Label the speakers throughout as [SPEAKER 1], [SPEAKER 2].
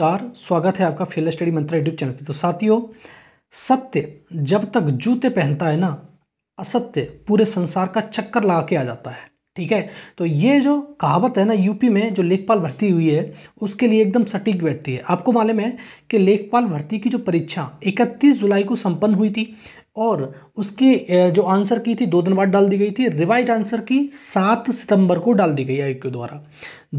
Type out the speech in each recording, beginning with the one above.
[SPEAKER 1] नमस्कार स्वागत है आपका fail study mantra YouTube channel पे तो साथियों सत्य जब तक जूते पहनता है ना असत्य पूरे संसार का चक्कर लगा के आ जाता है ठीक है तो ये जो कहावत है ना यूपी में जो लेखपाल भर्ती हुई है उसके लिए एकदम सटीक बैठती है आपको मालूम है कि लेखपाल भर्ती की जो परीक्षा 31 जुलाई को संपन्न हुई थी और उसकी जो आंसर की थी दो दिन बाद डाल दी गई थी रिवाइज आंसर की सात सितंबर को डाल दी गई आयोग के द्वारा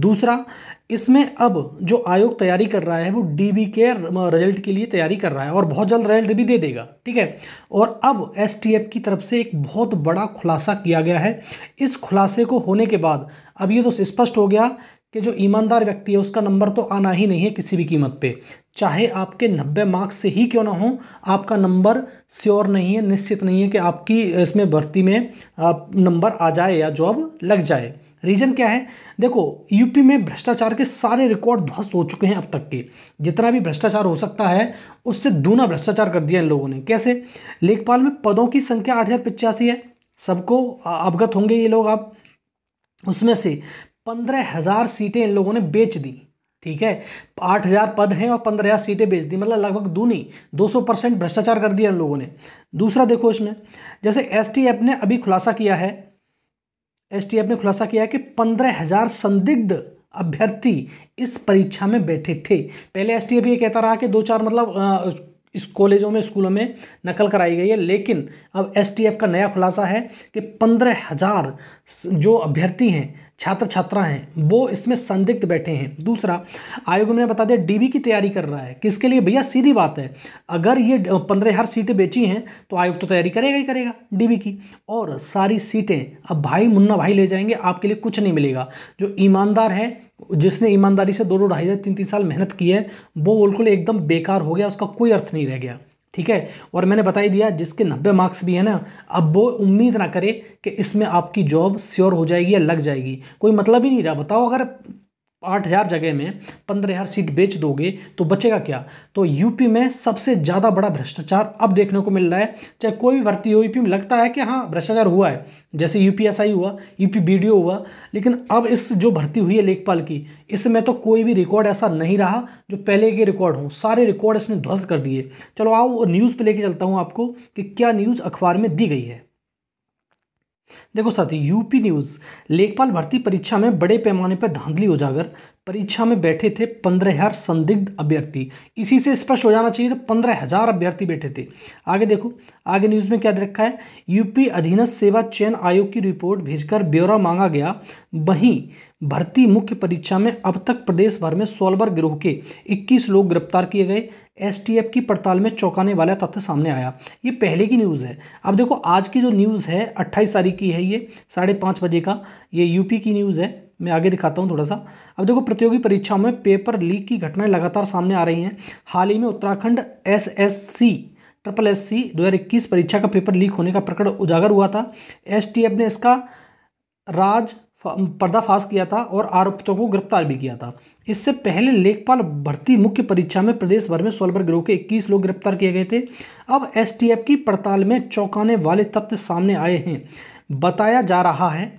[SPEAKER 1] दूसरा इसमें अब जो आयोग तैयारी कर रहा है वो डी के रिजल्ट के लिए तैयारी कर रहा है और बहुत जल्द रिजल्ट भी दे देगा ठीक है और अब एस की तरफ से एक बहुत बड़ा खुलासा किया गया है इस खुलासे को होने के बाद अब ये तो स्पष्ट हो गया कि जो ईमानदार व्यक्ति है उसका नंबर तो आना ही नहीं है किसी भी कीमत पे चाहे आपके 90 मार्क्स से ही क्यों ना हो आपका नंबर श्योर नहीं है निश्चित नहीं है कि आपकी इसमें भर्ती में आप नंबर आ जाए या जॉब लग जाए रीज़न क्या है देखो यूपी में भ्रष्टाचार के सारे रिकॉर्ड ध्वस्त हो चुके हैं अब तक के जितना भी भ्रष्टाचार हो सकता है उससे दूना भ्रष्टाचार कर दिया इन लोगों ने कैसे लेखपाल में पदों की संख्या आठ हज़ार पिचासी है सबको अवगत होंगे ये लोग आप उसमें से पंद्रह हज़ार सीटें इन लोगों ने बेच दी ठीक है आठ हज़ार पद हैं और पंद्रह हज़ार सीटें बेच दी मतलब लगभग दूनी दो सौ परसेंट भ्रष्टाचार कर दिया इन लोगों ने दूसरा देखो इसमें जैसे एस टी ऐप ने अभी खुलासा किया है एसटीएफ ने खुलासा किया कि पंद्रह हजार संदिग्ध अभ्यर्थी इस परीक्षा में बैठे थे पहले एसटीएफ ये कहता रहा कि दो चार मतलब इस कॉलेजों में स्कूलों में नकल कराई गई है लेकिन अब एसटीएफ का नया खुलासा है कि पंद्रह हजार जो अभ्यर्थी हैं छात्र छात्रा हैं वो इसमें संदिग्ध बैठे हैं दूसरा आयोग ने बता दिया डीबी की तैयारी कर रहा है किसके लिए भैया सीधी बात है अगर ये पंद्रह हर सीटें बेची हैं तो आयोग तो तैयारी करेगा ही करेगा डीबी की और सारी सीटें अब भाई मुन्ना भाई ले जाएंगे आपके लिए कुछ नहीं मिलेगा जो ईमानदार है जिसने ईमानदारी से दो दो ढाई हज़ार तीन तीन साल मेहनत की है वो बिल्कुल एकदम बेकार हो गया उसका कोई अर्थ नहीं रह गया ठीक है और मैंने बता ही दिया जिसके नब्बे मार्क्स भी है ना अब वो उम्मीद ना करे कि इसमें आपकी जॉब श्योर हो जाएगी या लग जाएगी कोई मतलब ही नहीं रहा बताओ अगर आठ हज़ार जगह में पंद्रह हज़ार सीट बेच दोगे तो बचेगा क्या तो यूपी में सबसे ज़्यादा बड़ा भ्रष्टाचार अब देखने को मिल रहा है चाहे कोई भी भर्ती हो यूपी में लगता है कि हाँ भ्रष्टाचार हुआ है जैसे यू हुआ यूपी बी हुआ लेकिन अब इस जो भर्ती हुई है लेखपाल की इसमें तो कोई भी रिकॉर्ड ऐसा नहीं रहा जो पहले के रिकॉर्ड हों सारे रिकॉर्ड इसने ध्वस्त कर दिए चलो आओ न्यूज़ पर लेके चलता हूँ आपको कि क्या न्यूज़ अखबार में दी गई है देखो साथी यूपी न्यूज़ लेखपाल भर्ती परीक्षा में बड़े पैमाने पर धांधली उजागर परीक्षा में बैठे थे पंद्रह हजार संदिग्ध अभ्यर्थी इसी से स्पष्ट हो जाना चाहिए तो पंद्रह हजार अभ्यर्थी बैठे थे आगे देखो आगे न्यूज़ में क्या दे रखा है यूपी अधीनस्थ सेवा चयन आयोग की रिपोर्ट भेजकर ब्यौरा मांगा गया वहीं भर्ती मुख्य परीक्षा में अब तक प्रदेश भर में सोलवर गिरोह के 21 लोग गिरफ्तार किए गए एसटीएफ की पड़ताल में चौंकाने वाला तथ्य सामने आया ये पहले की न्यूज़ है अब देखो आज की जो न्यूज़ है 28 तारीख की है ये साढ़े पाँच बजे का ये यूपी की न्यूज़ है मैं आगे दिखाता हूँ थोड़ा सा अब देखो प्रतियोगी परीक्षाओं में पेपर लीक की घटनाएं लगातार सामने आ रही हैं हाल ही में Uttarakhand S S C triple S C दो हज़ार इक्कीस परीक्षा का पेपर लीक होने का प्रकरण उजागर हुआ था एस टी एफ ने इसका राज पर्दाफाश किया था और आरोपितों को गिरफ्तार भी किया था इससे पहले लेखपाल भर्ती मुख्य परीक्षा में प्रदेश भर में सोलबर गिरोह के इक्कीस लोग गिरफ्तार किए गए थे अब एफ की पड़ताल में चौंकाने वाले तथ्य सामने आए हैं बताया जा रहा है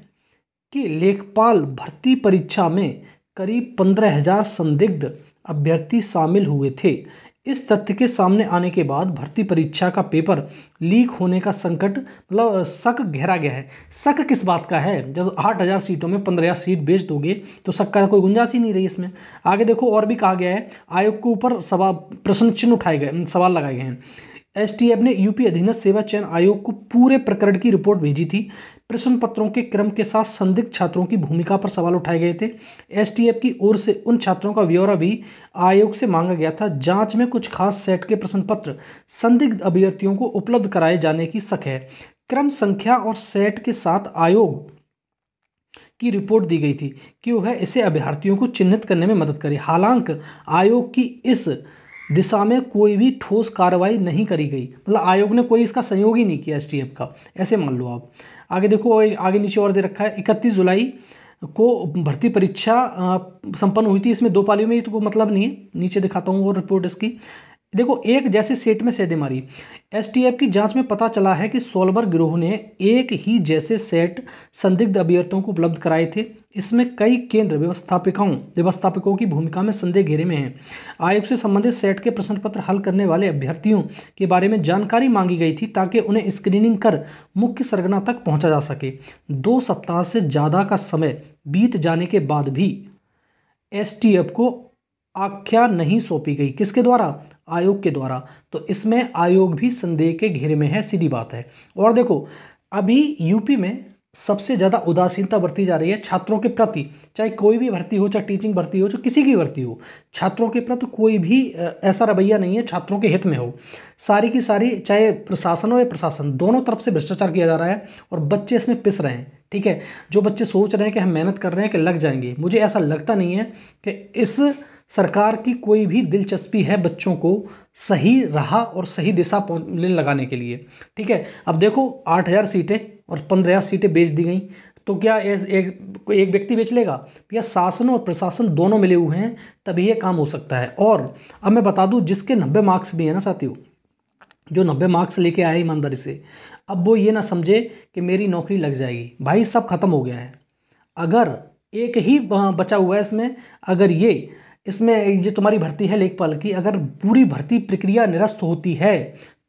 [SPEAKER 1] कि लेखपाल भर्ती परीक्षा में करीब पंद्रह हजार संदिग्ध अभ्यर्थी शामिल हुए थे इस तथ्य के सामने आने के बाद भर्ती परीक्षा का पेपर लीक होने का संकट मतलब शक घेरा गया है शक किस बात का है जब आठ हज़ार सीटों में पंद्रह हज़ार सीट बेच दोगे तो शक का कोई गुंजाइश ही नहीं रही इसमें आगे देखो और भी कहा गया है आयोग के ऊपर सवाल प्रश्न चिन्ह उठाए गए सवाल लगाए गए हैं एस ने यूपी अधीनस्थ सेवा चयन आयोग को पूरे प्रकरण की रिपोर्ट भेजी थी प्रश्न पत्रों के क्रम के साथ संदिग्ध छात्रों की भूमिका पर सवाल उठाए गए थे एसटीएफ की ओर से उन छात्रों का ब्यौरा भी आयोग से मांगा गया था जांच में कुछ खास सेट के प्रश्न पत्र संदिग्ध अभ्यर्थियों को उपलब्ध कराए जाने की शक है क्रम संख्या और सेट के साथ आयोग की रिपोर्ट दी गई थी कि वह इसे अभ्यर्थियों को चिन्हित करने में मदद करे हालांकि आयोग की इस दिशा में कोई भी ठोस कार्रवाई नहीं करी गई मतलब आयोग ने कोई इसका सहयोग ही नहीं किया एस का ऐसे मान लो आप आगे देखो आगे नीचे और दे रखा है इकतीस जुलाई को भर्ती परीक्षा संपन्न हुई थी इसमें दो पालियों में तो मतलब नहीं है नीचे दिखाता हूँ और रिपोर्ट इसकी देखो एक जैसे सेट में सेदें मारी एस की जांच में पता चला है कि सोलबर गिरोह ने एक ही जैसे सेट संदिग्ध अभ्यर्थियों को उपलब्ध कराए थे इसमें कई केंद्र व्यवस्थापिकाओं व्यवस्थापकों की भूमिका में संदेह घेरे में हैं आयोग से संबंधित सेट के प्रश्न पत्र हल करने वाले अभ्यर्थियों के बारे में जानकारी मांगी गई थी ताकि उन्हें स्क्रीनिंग कर मुख्य सरगना तक पहुँचा जा सके दो सप्ताह से ज़्यादा का समय बीत जाने के बाद भी एस को आख्या नहीं सौंपी गई किसके द्वारा आयोग के द्वारा तो इसमें आयोग भी संदेह के घेरे में है सीधी बात है और देखो अभी यूपी में सबसे ज़्यादा उदासीनता बरती जा रही है छात्रों के प्रति चाहे कोई भी भर्ती हो चाहे टीचिंग भर्ती हो चाहे किसी की भर्ती हो छात्रों के प्रति कोई भी ऐसा रवैया नहीं है छात्रों के हित में हो सारी की सारी चाहे प्रशासन हो या प्रशासन दोनों तरफ से भ्रष्टाचार किया जा रहा है और बच्चे इसमें पिस रहे हैं ठीक है जो बच्चे सोच रहे हैं कि हम मेहनत कर रहे हैं कि लग जाएंगे मुझे ऐसा लगता नहीं है कि इस सरकार की कोई भी दिलचस्पी है बच्चों को सही राह और सही दिशा लगाने के लिए ठीक है अब देखो आठ हज़ार सीटें और पंद्रह हज़ार सीटें बेच दी गई तो क्या एस एक एक व्यक्ति बेच लेगा या शासन और प्रशासन दोनों मिले हुए हैं तभी ये काम हो सकता है और अब मैं बता दूँ जिसके नब्बे मार्क्स भी हैं ना साथियों जो नब्बे मार्क्स लेके आए ईमानदारी से अब वो ये ना समझे कि मेरी नौकरी लग जाएगी भाई सब खत्म हो गया है अगर एक ही बचा हुआ है इसमें अगर ये इसमें ये तुम्हारी भर्ती है लेखपाल की अगर पूरी भर्ती प्रक्रिया निरस्त होती है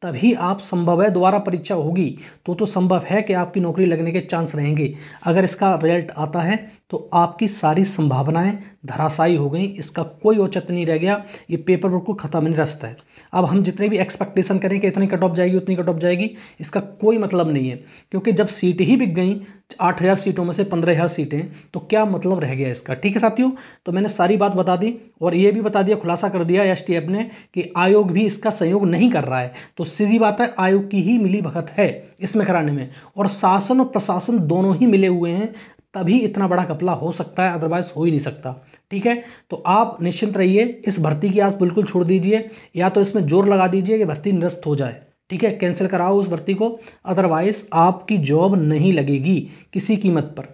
[SPEAKER 1] तभी आप संभव है दोबारा परीक्षा होगी तो तो संभव है कि आपकी नौकरी लगने के चांस रहेंगे अगर इसका रिजल्ट आता है तो आपकी सारी संभावनाएं धराशायी हो गई इसका कोई औचत नहीं रह गया ये पेपर वर्क को ख़त्म नहीं रास्ता है अब हम जितने भी एक्सपेक्टेशन करें कि इतनी कट ऑफ जाएगी उतनी कट ऑफ जाएगी इसका कोई मतलब नहीं है क्योंकि जब सीट ही बिक गई आठ हज़ार सीटों में से पंद्रह हज़ार सीटें तो क्या मतलब रह गया इसका ठीक है साथियों तो मैंने सारी बात बता दी और ये भी बता दिया खुलासा कर दिया एस ने कि आयोग भी इसका सहयोग नहीं कर रहा है तो सीधी बात है आयोग की ही मिली है इसमें कराने में और शासन और प्रशासन दोनों ही मिले हुए हैं तभी इतना बड़ा घपला हो सकता है अदरवाइज हो ही नहीं सकता ठीक है तो आप निश्चिंत रहिए इस भर्ती की आज बिल्कुल छोड़ दीजिए या तो इसमें जोर लगा दीजिए कि भर्ती निरस्त हो जाए ठीक है कैंसिल कराओ उस भर्ती को अदरवाइज आपकी जॉब नहीं लगेगी किसी कीमत पर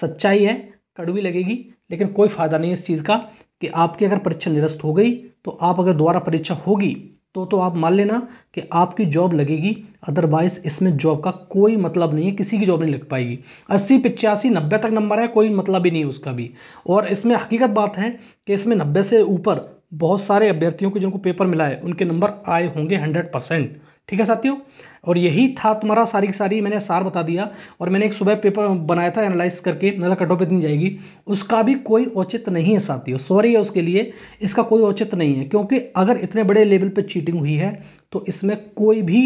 [SPEAKER 1] सच्चाई है कड़वी लगेगी लेकिन कोई फ़ायदा नहीं इस चीज़ का कि आपकी अगर परीक्षा निरस्त हो गई तो आप अगर दोबारा परीक्षा होगी तो तो आप मान लेना कि आपकी जॉब लगेगी अदरवाइज इसमें जॉब का कोई मतलब नहीं है किसी की जॉब नहीं लग पाएगी अस्सी पिचासी नब्बे तक नंबर है कोई मतलब ही नहीं उसका भी और इसमें हकीकत बात है कि इसमें नब्बे से ऊपर बहुत सारे अभ्यर्थियों के जिनको पेपर मिला है उनके नंबर आए होंगे हंड्रेड परसेंट ठीक है साथियों और यही था तुम्हारा सारी की सारी मैंने सार बता दिया और मैंने एक सुबह पेपर बनाया था एनालाइज करके मतलब कट ऑफ इतनी जाएगी उसका भी कोई औचित नहीं है साथियों सॉरी है उसके लिए इसका कोई औचित नहीं है क्योंकि अगर इतने बड़े लेवल पर चीटिंग हुई है तो इसमें कोई भी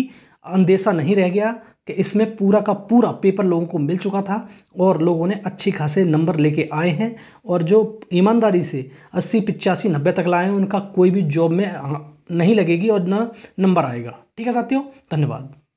[SPEAKER 1] अंदेशा नहीं रह गया कि इसमें पूरा का पूरा पेपर लोगों को मिल चुका था और लोगों ने अच्छी खासे नंबर लेके आए हैं और जो ईमानदारी से अस्सी पिचासी नब्बे तक लाए हैं उनका कोई भी जॉब में हाँ, नहीं लगेगी और ना नंबर आएगा ठीक है साथियों धन्यवाद